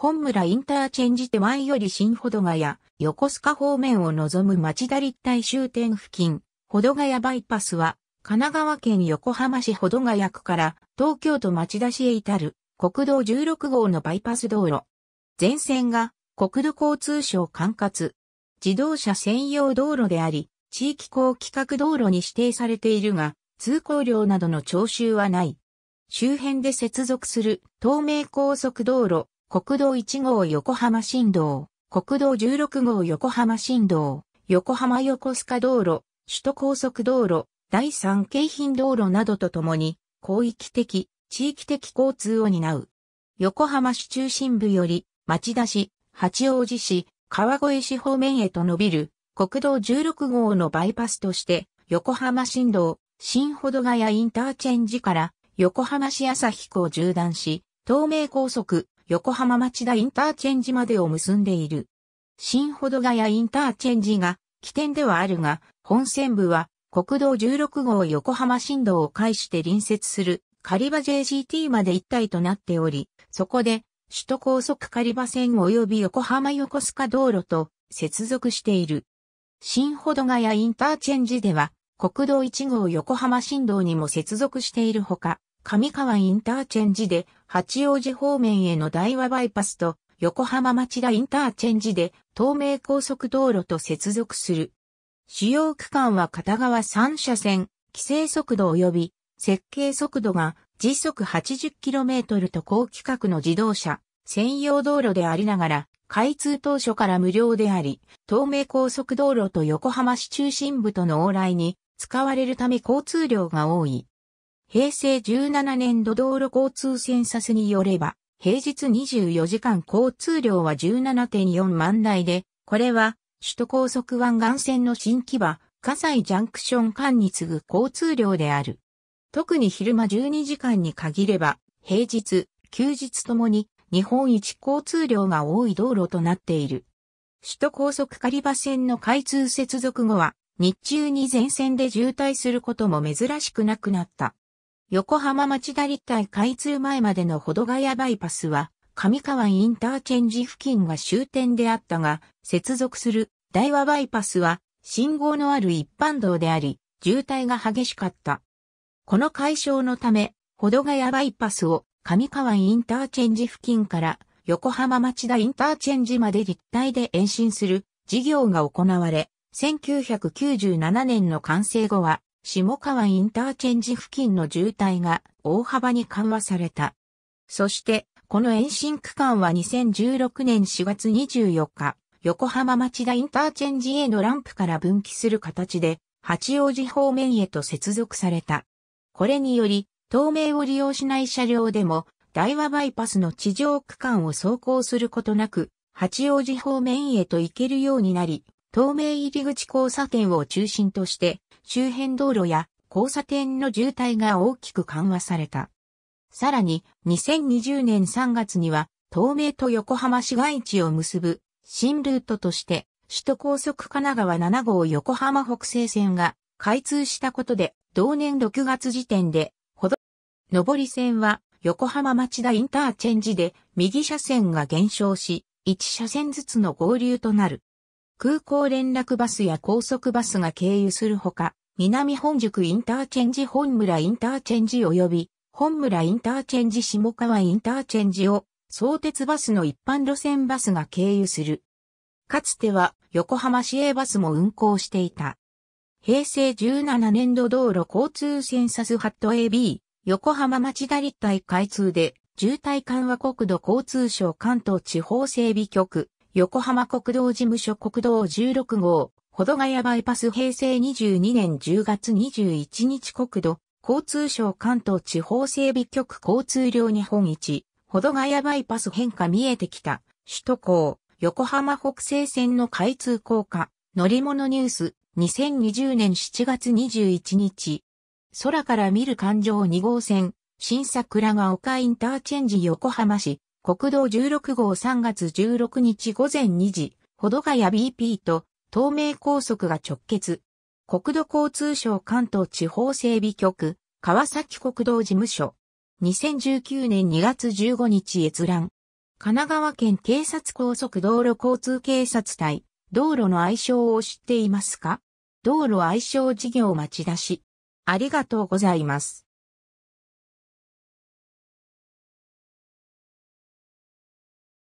本村インターチェンジ手前より新保土ヶ谷、横須賀方面を望む町田立体終点付近、保土ヶ谷バイパスは、神奈川県横浜市保土ヶ谷区から東京都町田市へ至る国道16号のバイパス道路。全線が国土交通省管轄。自動車専用道路であり、地域公規格道路に指定されているが、通行料などの徴収はない。周辺で接続する東名高速道路、国道1号横浜新道、国道16号横浜新道、横浜横須賀道路、首都高速道路、第三京浜道路などとともに、広域的、地域的交通を担う。横浜市中心部より、町田市、八王子市、川越市方面へと伸びる、国道16号のバイパスとして、横浜新道、新保土ヶ谷インターチェンジから、横浜市朝日区を縦断し、東名高速、横浜町田インターチェンジまでを結んでいる。新保土ヶ谷インターチェンジが起点ではあるが、本線部は国道16号横浜新道を介して隣接する狩場 JGT まで一体となっており、そこで首都高速狩場線及び横浜横須賀道路と接続している。新保土ヶ谷インターチェンジでは国道1号横浜新道にも接続しているほか、上川インターチェンジで八王子方面への大和バイパスと横浜町田インターチェンジで東名高速道路と接続する。主要区間は片側3車線、規制速度及び設計速度が時速 80km と高規格の自動車専用道路でありながら、開通当初から無料であり、東名高速道路と横浜市中心部との往来に使われるため交通量が多い。平成17年度道路交通センサスによれば、平日24時間交通量は17.4万台で、これは首都高速湾岸線の新木場、葛西ジャンクション間に次ぐ交通量である。特に昼間12時間に限れば、平日、休日ともに日本一交通量が多い道路となっている。首都高速狩場線の開通接続後は、日中に全線で渋滞することも珍しくなくなった。横浜町田立体開通前までの保土ヶ谷バイパスは、上川インターチェンジ付近が終点であったが、接続する大和バイパスは、信号のある一般道であり、渋滞が激しかった。この解消のため、保土ヶ谷バイパスを上川インターチェンジ付近から横浜町田インターチェンジまで立体で延伸する事業が行われ、1997年の完成後は下川インターチェンジ付近の渋滞が大幅に緩和された。そして、この延伸区間は2016年4月24日、横浜町田インターチェンジへのランプから分岐する形で、八王子方面へと接続された。これにより、東名を利用しない車両でも、大和バイパスの地上区間を走行することなく、八王子方面へと行けるようになり、透明入口交差点を中心として、周辺道路や交差点の渋滞が大きく緩和された。さらに、2020年3月には、東名と横浜市街地を結ぶ新ルートとして、首都高速神奈川7号横浜北西線が開通したことで、同年6月時点で、ほど、上り線は横浜町田インターチェンジで右車線が減少し、1車線ずつの合流となる。空港連絡バスや高速バスが経由するほか、南本宿インターチェンジ本村インターチェンジ及び、本村インターチェンジ下川インターチェンジを、相鉄バスの一般路線バスが経由する。かつては、横浜市営バスも運行していた。平成17年度道路交通センサスハット AB、横浜町田立体開通で、渋滞緩和国土交通省関東地方整備局、横浜国道事務所国道16号、保土ヶ谷バイパス平成22年10月21日国土、交通省関東地方整備局交通量日本一、保土ヶ谷バイパス変化見えてきた、首都高、横浜北西線の開通効果、乗り物ニュース、2020年7月21日。空から見る環状2号線、新桜が丘インターチェンジ横浜市、国道16号3月16日午前2時、ほどがや BP と東名高速が直結。国土交通省関東地方整備局、川崎国道事務所。2019年2月15日閲覧。神奈川県警察高速道路交通警察隊、道路の愛称を知っていますか道路愛称事業町出し。ありがとうございます。